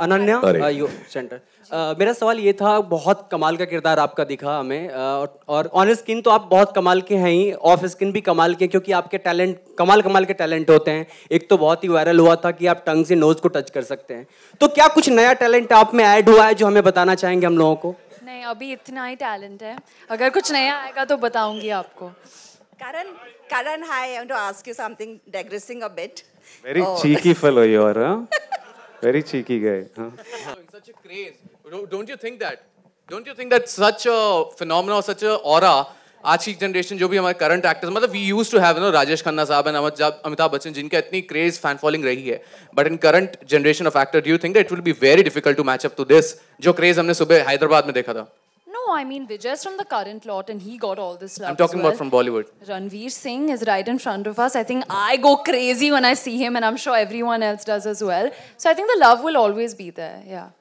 Ananya centre uh, uh, मेरा सवाल ये था बहुत कमाल का किरदार आपका दिखा हमें uh, और ऑन स्किन तो आप बहुत कमाल के हैं ही ऑफ स्किन भी कमाल के क्योंकि आपके टैलेंट कमाल कमाल के टैलेंट होते हैं एक तो बहुत ही वायरल हुआ था कि आप टंग से नोज को टच कर सकते हैं तो क्या कुछ नया टैलेंट आप में ऐड हुआ है जो हमें बताना चाहेंगे हम लोगों को नहीं अभी इतना ही टैलेंट है अगर कुछ नया आएगा तो बताऊंगी आपको करण करण hi. I want to ask you something, digressing a bit. Very oh. cheeky fellow you Very cheeky guy. Huh? such a craze. Don't you think that? Don't you think that such a phenomena such a aura आज की generation जो भी हमारे current actors मतलब we use to have no Rajesh Khanna साहब and Amitabh Bachchan जिनका इतनी craze fan following रही है but in current generation of actor do you think it will be very difficult to match up to this जो क्रेज हमने सुबह हैदराबाद में देखा था I mean Vijay's from the current lot and he got all this love. I'm talking well. about from Bollywood. Ranveer Singh is right in front of us. I think I go crazy when I see him and I'm sure everyone else does as well. So I think the love will always be there. Yeah.